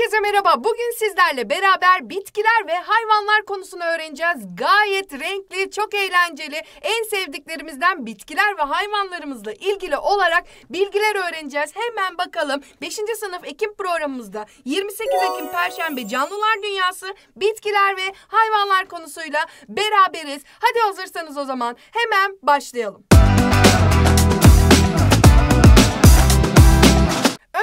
Herkese merhaba. Bugün sizlerle beraber bitkiler ve hayvanlar konusunu öğreneceğiz. Gayet renkli, çok eğlenceli, en sevdiklerimizden bitkiler ve hayvanlarımızla ilgili olarak bilgiler öğreneceğiz. Hemen bakalım 5. sınıf Ekim programımızda 28 Ekim Perşembe Canlılar Dünyası bitkiler ve hayvanlar konusuyla beraberiz. Hadi hazırsanız o zaman hemen başlayalım. Müzik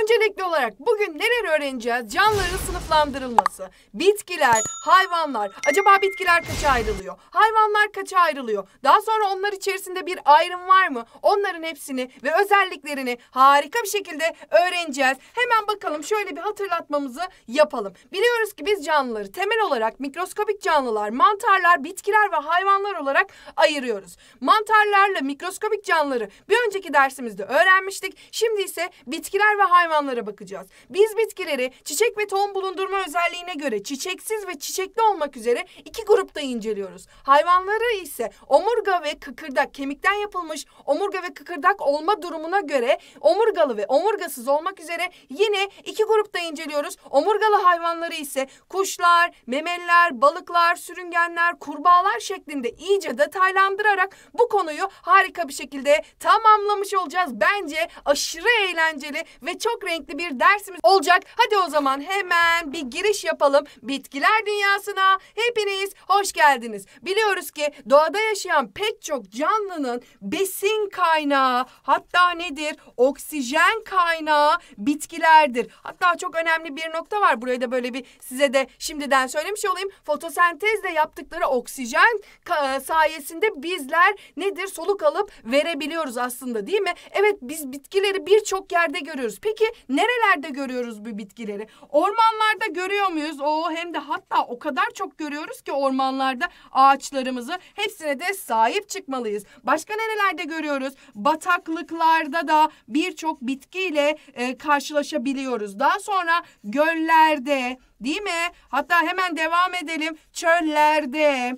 Öncelikli olarak bugün neler öğreneceğiz? Canlıların sınıflandırılması, bitkiler, hayvanlar. Acaba bitkiler kaça ayrılıyor? Hayvanlar kaça ayrılıyor? Daha sonra onlar içerisinde bir ayrım var mı? Onların hepsini ve özelliklerini harika bir şekilde öğreneceğiz. Hemen bakalım şöyle bir hatırlatmamızı yapalım. Biliyoruz ki biz canlıları temel olarak mikroskopik canlılar, mantarlar, bitkiler ve hayvanlar olarak ayırıyoruz. Mantarlarla mikroskopik canlıları bir önceki dersimizde öğrenmiştik. Şimdi ise bitkiler ve hayvanlar hayvanlara bakacağız. Biz bitkileri çiçek ve tohum bulundurma özelliğine göre çiçeksiz ve çiçekli olmak üzere iki grupta inceliyoruz. Hayvanları ise omurga ve kıkırdak kemikten yapılmış omurga ve kıkırdak olma durumuna göre omurgalı ve omurgasız olmak üzere yine iki grupta inceliyoruz. Omurgalı hayvanları ise kuşlar, memeliler, balıklar, sürüngenler, kurbağalar şeklinde iyice detaylandırarak bu konuyu harika bir şekilde tamamlamış olacağız. Bence aşırı eğlenceli ve çok çok renkli bir dersimiz olacak. Hadi o zaman hemen bir giriş yapalım bitkiler dünyasına. Hepiniz hoş geldiniz. Biliyoruz ki doğada yaşayan pek çok canlının besin kaynağı hatta nedir? Oksijen kaynağı bitkilerdir. Hatta çok önemli bir nokta var. Buraya da böyle bir size de şimdiden söylemiş olayım. Fotosentezle yaptıkları oksijen sayesinde bizler nedir? Soluk alıp verebiliyoruz aslında değil mi? Evet biz bitkileri birçok yerde görüyoruz. Peki Peki nerelerde görüyoruz bu bitkileri? Ormanlarda görüyor muyuz? O hem de hatta o kadar çok görüyoruz ki ormanlarda ağaçlarımızı hepsine de sahip çıkmalıyız. Başka nerelerde görüyoruz? Bataklıklarda da birçok bitkiyle e, karşılaşabiliyoruz. Daha sonra göllerde, değil mi? Hatta hemen devam edelim. Çöllerde,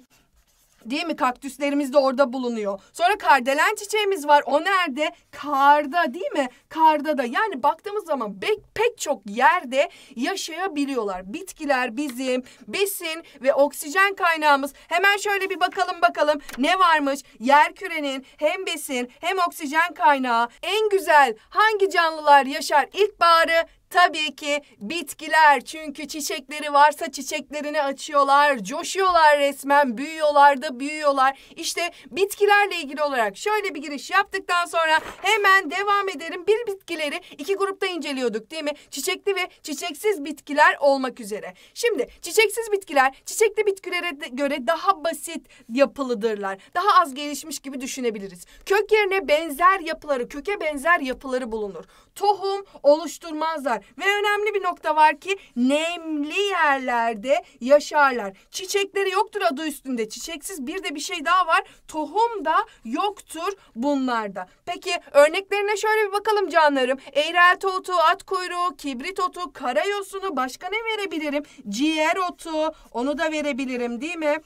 Değil mi? Kaktüslerimiz de orada bulunuyor. Sonra kardelen çiçeğimiz var. O nerede? Karda değil mi? Karda da. Yani baktığımız zaman pek, pek çok yerde yaşayabiliyorlar. Bitkiler bizim besin ve oksijen kaynağımız. Hemen şöyle bir bakalım bakalım ne varmış? yer kürenin hem besin hem oksijen kaynağı en güzel hangi canlılar yaşar? İlkbaharı Tabii ki bitkiler çünkü çiçekleri varsa çiçeklerini açıyorlar, coşuyorlar resmen, büyüyorlar da büyüyorlar. İşte bitkilerle ilgili olarak şöyle bir giriş yaptıktan sonra hemen devam edelim. Bir bitkileri iki grupta inceliyorduk değil mi? Çiçekli ve çiçeksiz bitkiler olmak üzere. Şimdi çiçeksiz bitkiler çiçekli bitkilere göre daha basit yapılıdırlar. Daha az gelişmiş gibi düşünebiliriz. Kök yerine benzer yapıları, köke benzer yapıları bulunur. Tohum oluşturmazlar. Ve önemli bir nokta var ki nemli yerlerde yaşarlar. Çiçekleri yoktur adı üstünde. Çiçeksiz bir de bir şey daha var. Tohum da yoktur bunlarda. Peki örneklerine şöyle bir bakalım canlarım. Eğrelti otu, at kuyruğu, kibrit otu, kara yosunu. başka ne verebilirim? Ciğer otu onu da verebilirim değil mi?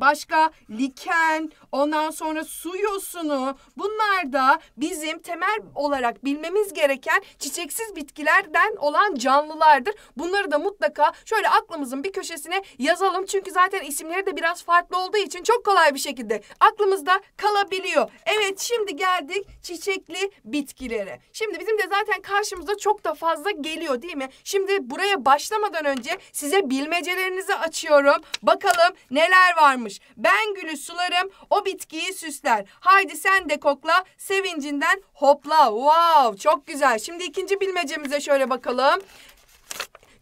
başka liken, ondan sonra su yosunu bunlar da bizim temel olarak bilmemiz gereken çiçeksiz bitkilerden olan canlılardır. Bunları da mutlaka şöyle aklımızın bir köşesine yazalım. Çünkü zaten isimleri de biraz farklı olduğu için çok kolay bir şekilde aklımızda kalabiliyor. Evet şimdi geldik çiçekli bitkilere. Şimdi bizim de zaten karşımıza çok da fazla geliyor değil mi? Şimdi buraya başlamadan önce size bilmecelerinizi açıyorum. Bakalım neler var mı? varmış. Ben gülü sularım, o bitkiyi süsler. Haydi sen de kokla, sevincinden hopla. Wow, çok güzel. Şimdi ikinci bilmecemize şöyle bakalım.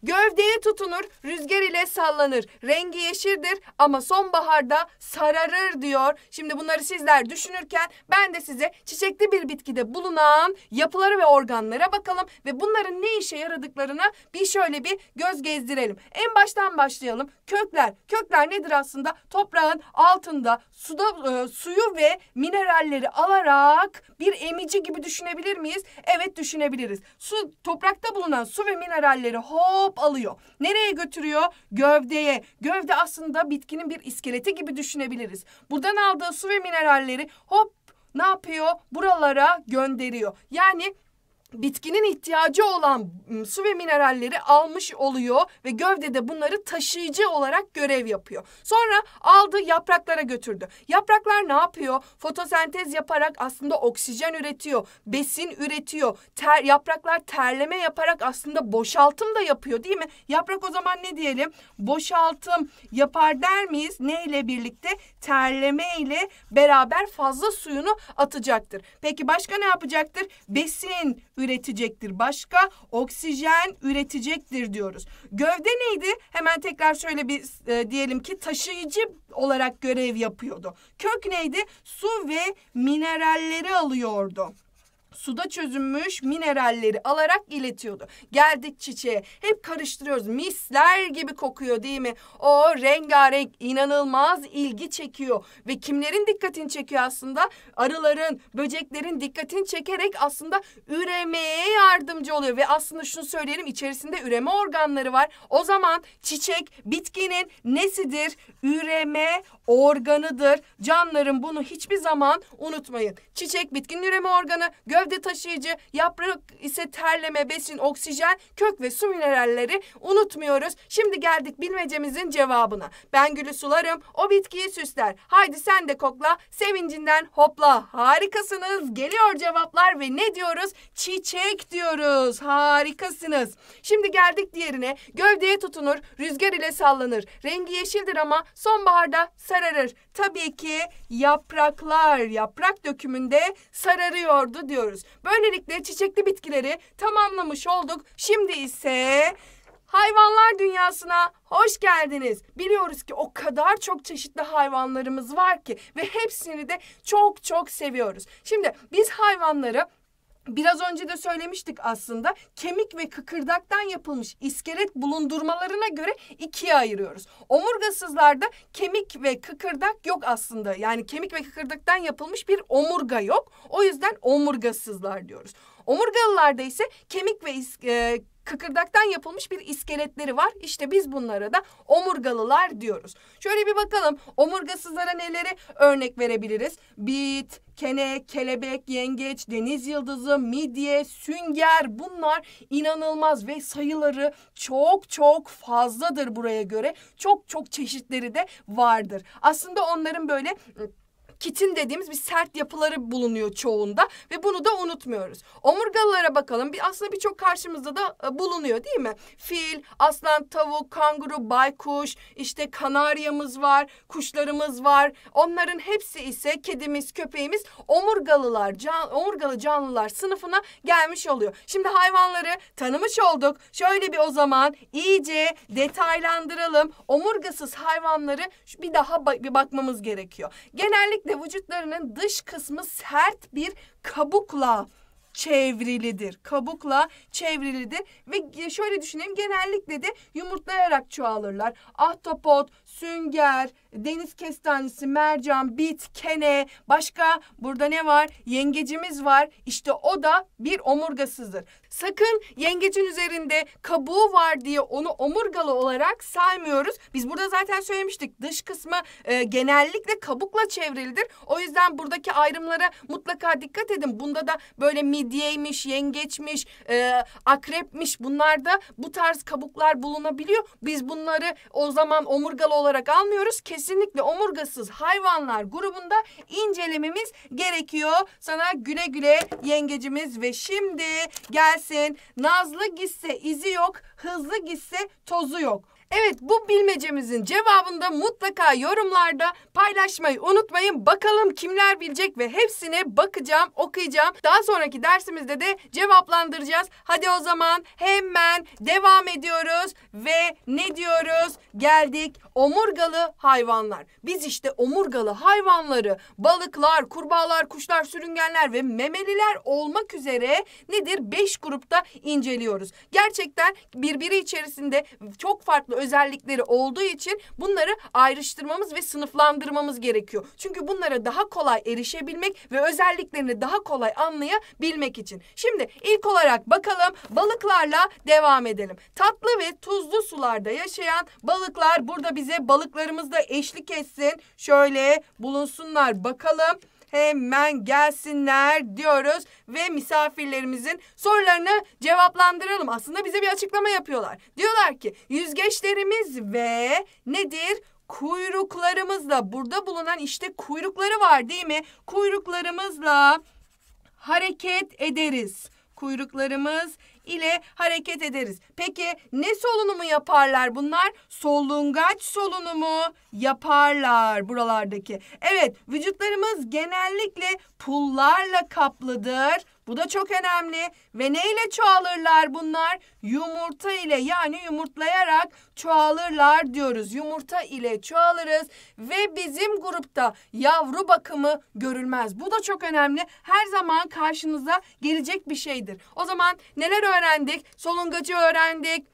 Gövdeye tutunur, rüzgar ile sallanır. Rengi yeşildir ama sonbaharda sararır diyor. Şimdi bunları sizler düşünürken ben de size çiçekli bir bitkide bulunan yapıları ve organlara bakalım ve bunların ne işe yaradıklarına bir şöyle bir göz gezdirelim. En baştan başlayalım. Kökler. Kökler nedir aslında? Toprağın altında suda e, suyu ve mineralleri alarak bir emici gibi düşünebilir miyiz? Evet düşünebiliriz. Su toprakta bulunan su ve mineralleri hop alıp alıyor. Nereye götürüyor? Gövdeye. Gövde aslında bitkinin bir iskeleti gibi düşünebiliriz. Buradan aldığı su ve mineralleri hop ne yapıyor? Buralara gönderiyor. Yani bitkinin ihtiyacı olan su ve mineralleri almış oluyor ve gövdede bunları taşıyıcı olarak görev yapıyor. Sonra aldı yapraklara götürdü. Yapraklar ne yapıyor? Fotosentez yaparak aslında oksijen üretiyor, besin üretiyor. Ter yapraklar terleme yaparak aslında boşaltım da yapıyor değil mi? Yaprak o zaman ne diyelim? Boşaltım yapar der miyiz? Neyle birlikte? terleme ile beraber fazla suyunu atacaktır. Peki başka ne yapacaktır? Besin üretecektir. Başka oksijen üretecektir diyoruz. Gövde neydi? Hemen tekrar şöyle bir e, diyelim ki taşıyıcı olarak görev yapıyordu. Kök neydi? Su ve mineralleri alıyordu suda çözünmüş mineralleri alarak iletiyordu. Geldik çiçeğe. Hep karıştırıyoruz. Misler gibi kokuyor değil mi? O rengarenk inanılmaz ilgi çekiyor. Ve kimlerin dikkatini çekiyor aslında? Arıların, böceklerin dikkatini çekerek aslında üremeye yardımcı oluyor. Ve aslında şunu söyleyelim içerisinde üreme organları var. O zaman çiçek bitkinin nesidir? Üreme organıdır. Canların bunu hiçbir zaman unutmayın. Çiçek bitkinin üreme organı, gö Evde taşıyıcı, yaprak ise terleme, besin, oksijen, kök ve su mineralleri unutmuyoruz. Şimdi geldik bilmecemizin cevabına. Ben gülü sularım, o bitkiyi süsler. Haydi sen de kokla, sevincinden hopla. Harikasınız. Geliyor cevaplar ve ne diyoruz? Çiçek diyoruz. Harikasınız. Şimdi geldik diğerine. Gövdeye tutunur, rüzgar ile sallanır. Rengi yeşildir ama sonbaharda sararır. Tabii ki yapraklar yaprak dökümünde sararıyordu diyoruz ediyoruz. Böylelikle çiçekli bitkileri tamamlamış olduk. Şimdi ise hayvanlar dünyasına hoş geldiniz. Biliyoruz ki o kadar çok çeşitli hayvanlarımız var ki ve hepsini de çok çok seviyoruz. Şimdi biz hayvanları Biraz önce de söylemiştik aslında kemik ve kıkırdaktan yapılmış iskelet bulundurmalarına göre ikiye ayırıyoruz. Omurgasızlarda kemik ve kıkırdak yok aslında. Yani kemik ve kıkırdaktan yapılmış bir omurga yok. O yüzden omurgasızlar diyoruz. Omurgalılarda ise kemik ve e, kıkırdaktan yapılmış bir iskeletleri var. İşte biz bunlara da omurgalılar diyoruz. Şöyle bir bakalım omurgasızlara neleri örnek verebiliriz? Bit, kene, kelebek, yengeç, deniz yıldızı, midye, sünger bunlar inanılmaz ve sayıları çok çok fazladır buraya göre. Çok çok çeşitleri de vardır. Aslında onların böyle ıı, kitin dediğimiz bir sert yapıları bulunuyor çoğunda ve bunu da unutmuyoruz. Omurgalara bakalım. Bir, aslında birçok karşımızda da e, bulunuyor değil mi? Fil, aslan, tavuk, kanguru, baykuş, işte kanaryamız var, kuşlarımız var. Onların hepsi ise kedimiz, köpeğimiz omurgalılar, can, omurgalı canlılar sınıfına gelmiş oluyor. Şimdi hayvanları tanımış olduk. Şöyle bir o zaman iyice detaylandıralım. Omurgasız hayvanları bir daha ba bir bakmamız gerekiyor. Genellikle de vücutlarının dış kısmı sert bir kabukla çevrilidir. Kabukla çevrilidir ve şöyle düşünelim genellikle de yumurtlayarak çoğalırlar. Ahtapot, sünger, deniz kestanesi, mercan, bit, kene, başka burada ne var? Yengecimiz var. İşte o da bir omurgasızdır. Sakın yengecin üzerinde kabuğu var diye onu omurgalı olarak saymıyoruz. Biz burada zaten söylemiştik dış kısmı e, genellikle kabukla çevrilidir. O yüzden buradaki ayrımlara mutlaka dikkat edin. Bunda da böyle midyeymiş, yengeçmiş, e, akrepmiş bunlarda bu tarz kabuklar bulunabiliyor. Biz bunları o zaman omurgalı olarak olarak almıyoruz. Kesinlikle omurgasız hayvanlar grubunda incelememiz gerekiyor. Sana güle güle yengecimiz ve şimdi gelsin. Nazlı gitse izi yok, hızlı gitse tozu yok. Evet bu bilmecemizin cevabını da mutlaka yorumlarda paylaşmayı unutmayın. Bakalım kimler bilecek ve hepsine bakacağım, okuyacağım. Daha sonraki dersimizde de cevaplandıracağız. Hadi o zaman hemen devam ediyoruz ve ne diyoruz? Geldik omurgalı hayvanlar. Biz işte omurgalı hayvanları balıklar, kurbağalar, kuşlar, sürüngenler ve memeliler olmak üzere nedir? Beş grupta inceliyoruz. Gerçekten birbiri içerisinde çok farklı özellikleri olduğu için bunları ayrıştırmamız ve sınıflandırmamız gerekiyor. Çünkü bunlara daha kolay erişebilmek ve özelliklerini daha kolay anlayabilmek için. Şimdi ilk olarak bakalım balıklarla devam edelim. Tatlı ve tuzlu sularda yaşayan balıklar burada bize balıklarımız da eşlik etsin. Şöyle bulunsunlar bakalım hemen gelsinler diyoruz ve misafirlerimizin sorularını cevaplandıralım. Aslında bize bir açıklama yapıyorlar. Diyorlar ki yüzgeçlerimiz ve nedir? Kuyruklarımızla burada bulunan işte kuyrukları var değil mi? Kuyruklarımızla hareket ederiz. Kuyruklarımız ile hareket ederiz. Peki ne solunumu yaparlar bunlar? Solungaç solunumu yaparlar buralardaki. Evet vücutlarımız genellikle pullarla kaplıdır. Bu da çok önemli. Ve neyle çoğalırlar bunlar? Yumurta ile yani yumurtlayarak çoğalırlar diyoruz. Yumurta ile çoğalırız ve bizim grupta yavru bakımı görülmez. Bu da çok önemli. Her zaman karşınıza gelecek bir şeydir. O zaman neler öğrendik? Solungacı öğrendik,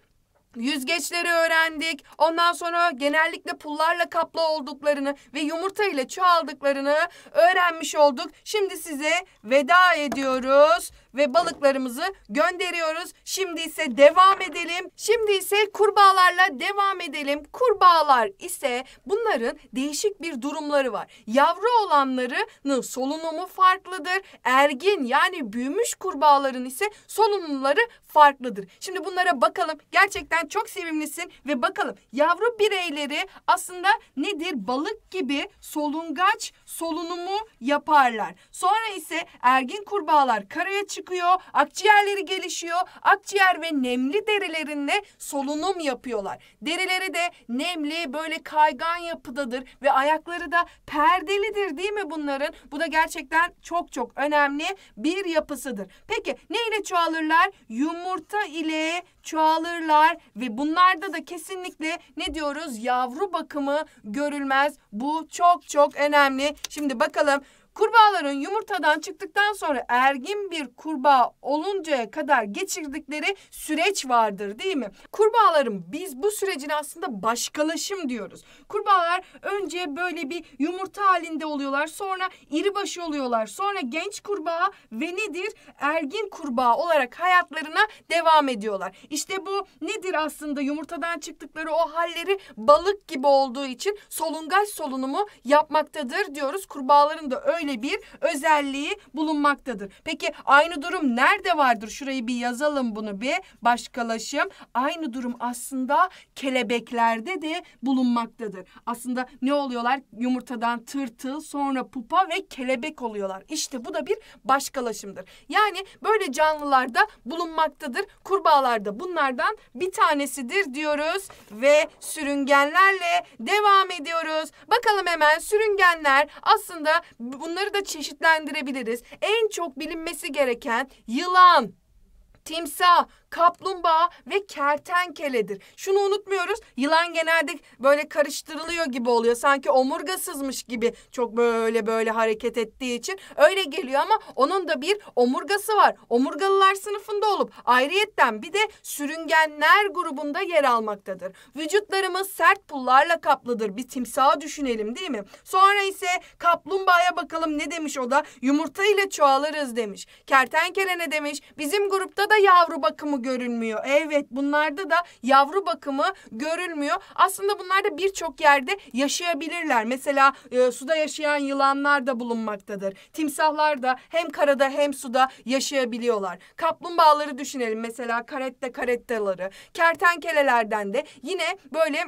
Yüzgeçleri öğrendik. Ondan sonra genellikle pullarla kaplı olduklarını ve yumurta ile çoğaldıklarını öğrenmiş olduk. Şimdi size veda ediyoruz ve balıklarımızı gönderiyoruz. Şimdi ise devam edelim. Şimdi ise kurbağalarla devam edelim. Kurbağalar ise bunların değişik bir durumları var. Yavru olanlarının solunumu farklıdır. Ergin yani büyümüş kurbağaların ise solunumları farklıdır. Şimdi bunlara bakalım. Gerçekten çok sevimlisin ve bakalım yavru bireyleri aslında nedir? Balık gibi solungaç solunumu yaparlar. Sonra ise ergin kurbağalar karaya çıkıyor, akciğerleri gelişiyor. Akciğer ve nemli derilerinde solunum yapıyorlar. Derileri de nemli böyle kaygan yapıdadır ve ayakları da perdelidir değil mi bunların? Bu da gerçekten çok çok önemli bir yapısıdır. Peki neyle çoğalırlar? Yumurta ile çoğalırlar ve bunlarda da kesinlikle ne diyoruz yavru bakımı görülmez. Bu çok çok önemli. Şimdi bakalım Kurbağaların yumurtadan çıktıktan sonra ergin bir kurbağa oluncaya kadar geçirdikleri süreç vardır değil mi? Kurbağaların biz bu sürecin aslında başkalaşım diyoruz. Kurbağalar önce böyle bir yumurta halinde oluyorlar. Sonra iri başı oluyorlar. Sonra genç kurbağa ve nedir? Ergin kurbağa olarak hayatlarına devam ediyorlar. İşte bu nedir aslında yumurtadan çıktıkları o halleri balık gibi olduğu için solungaç solunumu yapmaktadır diyoruz. Kurbağaların da ön böyle bir özelliği bulunmaktadır. Peki aynı durum nerede vardır? Şurayı bir yazalım bunu bir başkalaşım. Aynı durum aslında kelebeklerde de bulunmaktadır. Aslında ne oluyorlar? Yumurtadan tırtıl, sonra pupa ve kelebek oluyorlar. İşte bu da bir başkalaşımdır. Yani böyle canlılarda bulunmaktadır. Kurbağalarda bunlardan bir tanesidir diyoruz ve sürüngenlerle devam ediyoruz. Bakalım hemen sürüngenler aslında bunu bunları da çeşitlendirebiliriz. En çok bilinmesi gereken yılan, timsah, kaplumbağa ve kertenkeledir. Şunu unutmuyoruz. Yılan genelde böyle karıştırılıyor gibi oluyor. Sanki omurgasızmış gibi çok böyle böyle hareket ettiği için öyle geliyor ama onun da bir omurgası var. Omurgalılar sınıfında olup ayrıyetten bir de sürüngenler grubunda yer almaktadır. Vücutlarımız sert pullarla kaplıdır. Bir timsaha düşünelim değil mi? Sonra ise kaplumbağaya bakalım ne demiş o da yumurta ile çoğalırız demiş. Kertenkele ne demiş? Bizim grupta da yavru bakımı bakımı görülmüyor. Evet bunlarda da yavru bakımı görülmüyor. Aslında bunlar da birçok yerde yaşayabilirler. Mesela e, suda yaşayan yılanlar da bulunmaktadır. Timsahlar da hem karada hem suda yaşayabiliyorlar. Kaplumbağaları düşünelim mesela karette karettaları. Kertenkelelerden de yine böyle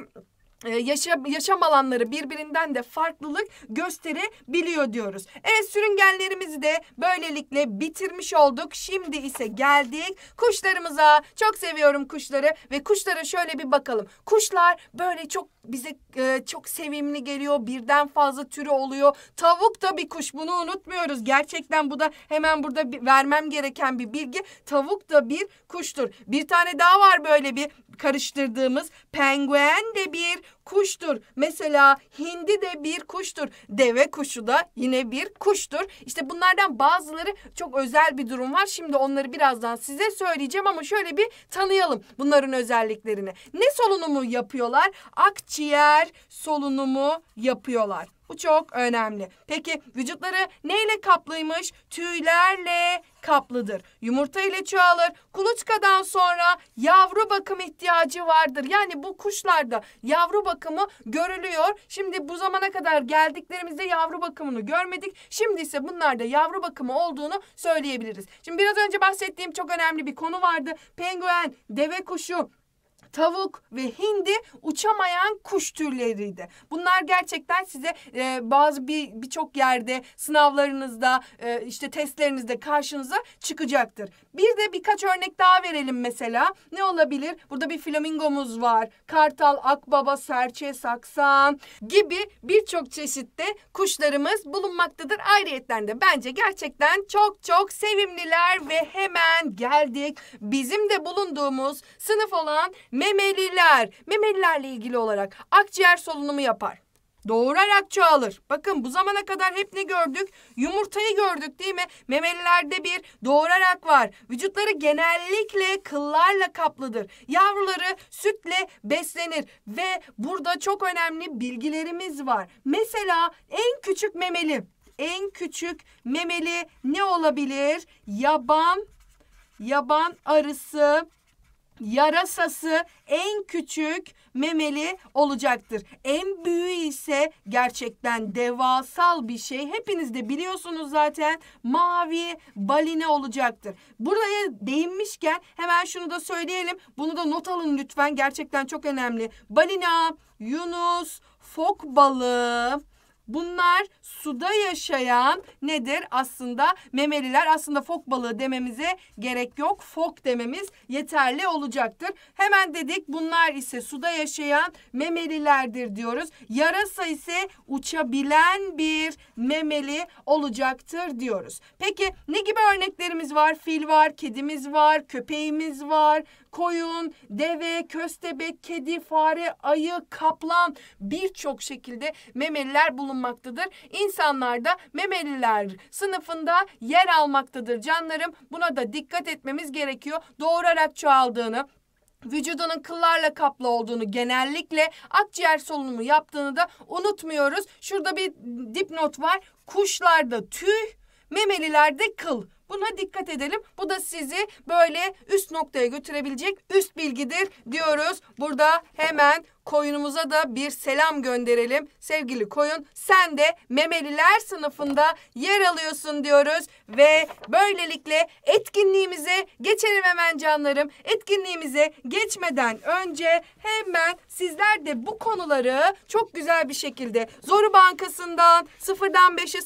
e, yaşam, yaşam alanları birbirinden de farklılık gösterebiliyor diyoruz. Evet sürüngenlerimizi de böylelikle bitirmiş olduk. Şimdi ise geldik kuşlarımıza. Çok seviyorum kuşları ve kuşlara şöyle bir bakalım. Kuşlar böyle çok bize e, çok sevimli geliyor. Birden fazla türü oluyor. Tavuk da bir kuş bunu unutmuyoruz. Gerçekten bu da hemen burada bir, vermem gereken bir bilgi. Tavuk da bir kuştur. Bir tane daha var böyle bir karıştırdığımız. Penguen de bir, kuştur. Mesela hindi de bir kuştur. Deve kuşu da yine bir kuştur. İşte bunlardan bazıları çok özel bir durum var. Şimdi onları birazdan size söyleyeceğim ama şöyle bir tanıyalım bunların özelliklerini. Ne solunumu yapıyorlar? Akciğer solunumu yapıyorlar. Bu çok önemli. Peki vücutları neyle kaplıymış? Tüylerle kaplıdır. Yumurta ile çoğalır. Kuluçkadan sonra yavru bakım ihtiyacı vardır. Yani bu kuşlarda yavru bakımı görülüyor. Şimdi bu zamana kadar geldiklerimizde yavru bakımını görmedik. Şimdi ise bunlarda yavru bakımı olduğunu söyleyebiliriz. Şimdi biraz önce bahsettiğim çok önemli bir konu vardı. Penguen, deve kuşu, tavuk ve hindi uçamayan kuş türleriydi. Bunlar gerçekten size e, bazı bir birçok yerde sınavlarınızda e, işte testlerinizde karşınıza çıkacaktır. Bir de birkaç örnek daha verelim mesela. Ne olabilir? Burada bir flamingomuz var. Kartal, akbaba, serçe, saksan gibi birçok çeşitte kuşlarımız bulunmaktadır. Ayrıyeten de bence gerçekten çok çok sevimliler ve hemen geldik. Bizim de bulunduğumuz sınıf olan Memeliler, memelilerle ilgili olarak akciğer solunumu yapar. Doğurarak çoğalır. Bakın bu zamana kadar hep ne gördük? Yumurtayı gördük değil mi? Memelilerde bir doğurarak var. Vücutları genellikle kıllarla kaplıdır. Yavruları sütle beslenir ve burada çok önemli bilgilerimiz var. Mesela en küçük memeli. En küçük memeli ne olabilir? Yaban yaban arısı yarasası en küçük memeli olacaktır. En büyüğü ise gerçekten devasal bir şey. Hepiniz de biliyorsunuz zaten mavi balina olacaktır. Buraya değinmişken hemen şunu da söyleyelim. Bunu da not alın lütfen. Gerçekten çok önemli. Balina, yunus, fok balığı, Bunlar suda yaşayan nedir? Aslında memeliler aslında fok balığı dememize gerek yok. Fok dememiz yeterli olacaktır. Hemen dedik bunlar ise suda yaşayan memelilerdir diyoruz. Yarasa ise uçabilen bir memeli olacaktır diyoruz. Peki ne gibi örneklerimiz var? Fil var, kedimiz var, köpeğimiz var, koyun, deve, köstebek, kedi, fare, ayı, kaplan birçok şekilde memeliler bulunmaktadır almaktadır. İnsanlar da memeliler sınıfında yer almaktadır canlarım. Buna da dikkat etmemiz gerekiyor. Doğurarak çoğaldığını, vücudunun kıllarla kaplı olduğunu genellikle akciğer solunumu yaptığını da unutmuyoruz. Şurada bir dipnot var. Kuşlarda tüy, memelilerde kıl. Buna dikkat edelim. Bu da sizi böyle üst noktaya götürebilecek üst bilgidir diyoruz. Burada hemen koyunumuza da bir selam gönderelim. Sevgili koyun sen de memeliler sınıfında yer alıyorsun diyoruz ve böylelikle etkinliğimize geçelim hemen canlarım. Etkinliğimize geçmeden önce hemen sizler de bu konuları çok güzel bir şekilde Zoru Bankası'ndan, sıfırdan beşe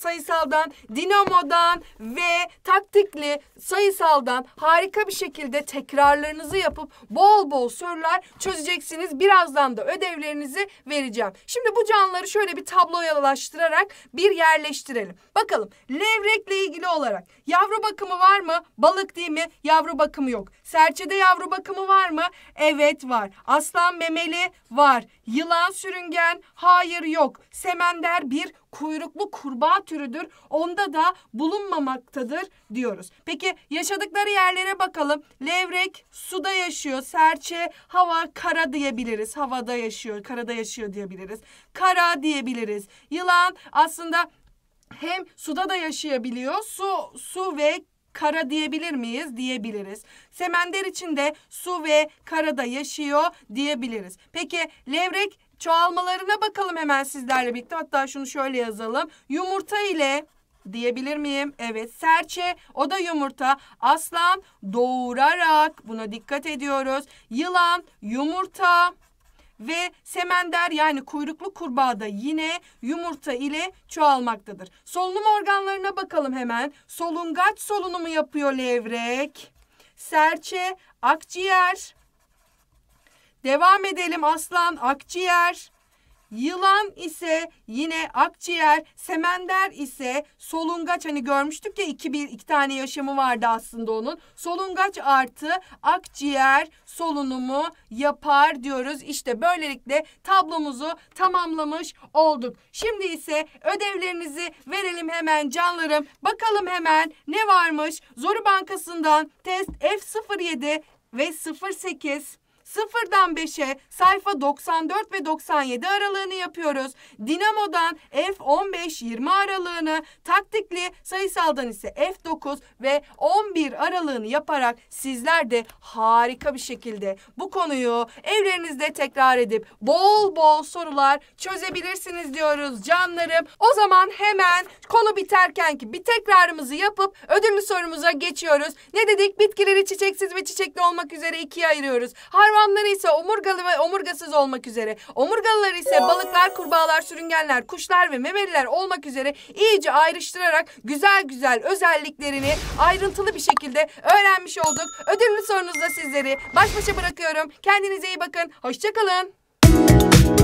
sayısaldan, dinamodan ve taktikli sayısaldan harika bir şekilde tekrarlarınızı yapıp bol bol sorular çözeceksiniz birazdan da ödevlerinizi vereceğim. Şimdi bu canlıları şöyle bir tabloya tabloyalaştırarak bir yerleştirelim. Bakalım levrekle ilgili olarak yavru bakımı var mı? Balık değil mi? Yavru bakımı yok. Serçede yavru bakımı var mı? Evet var. Aslan memeli var. Yılan sürüngen hayır yok. Semender bir kuyruklu kurbağa türüdür. Onda da bulunmamaktadır diyoruz. Peki yaşadıkları yerlere bakalım. Levrek suda yaşıyor. Serçe hava kara diyebiliriz. Havada yaşıyor, karada yaşıyor diyebiliriz. Kara diyebiliriz. Yılan aslında hem suda da yaşayabiliyor. Su su ve kara diyebilir miyiz? Diyebiliriz. Semender içinde su ve karada yaşıyor diyebiliriz. Peki levrek çoğalmalarına bakalım hemen sizlerle birlikte. Hatta şunu şöyle yazalım. Yumurta ile diyebilir miyim? Evet serçe o da yumurta. Aslan doğurarak buna dikkat ediyoruz. Yılan yumurta ve semender yani kuyruklu kurbağa da yine yumurta ile çoğalmaktadır. Solunum organlarına bakalım hemen. Solungaç solunumu yapıyor levrek. Serçe, akciğer. Devam edelim aslan, akciğer. Yılan ise yine akciğer, semender ise solungaç hani görmüştük ya iki bir iki tane yaşamı vardı aslında onun. Solungaç artı akciğer solunumu yapar diyoruz. İşte böylelikle tablomuzu tamamlamış olduk. Şimdi ise ödevlerinizi verelim hemen canlarım. Bakalım hemen ne varmış? Zoru Bankası'ndan test F07 ve 08 Sıfırdan 5'e sayfa 94 ve 97 aralığını yapıyoruz. Dinamo'dan F15-20 aralığını, taktikli sayısaldan ise F9 ve 11 aralığını yaparak sizler de harika bir şekilde bu konuyu evlerinizde tekrar edip bol bol sorular çözebilirsiniz diyoruz canlarım. O zaman hemen konu biterken ki bir tekrarımızı yapıp ödüllü sorumuza geçiyoruz. Ne dedik? Bitkileri çiçeksiz ve çiçekli olmak üzere ikiye ayırıyoruz. Harman Hayvanları ise omurgalı ve omurgasız olmak üzere. Omurgalılar ise balıklar, kurbağalar, sürüngenler, kuşlar ve memeliler olmak üzere iyice ayrıştırarak güzel güzel özelliklerini ayrıntılı bir şekilde öğrenmiş olduk. Ödüllü sorunuzla sizleri baş başa bırakıyorum. Kendinize iyi bakın. Hoşçakalın.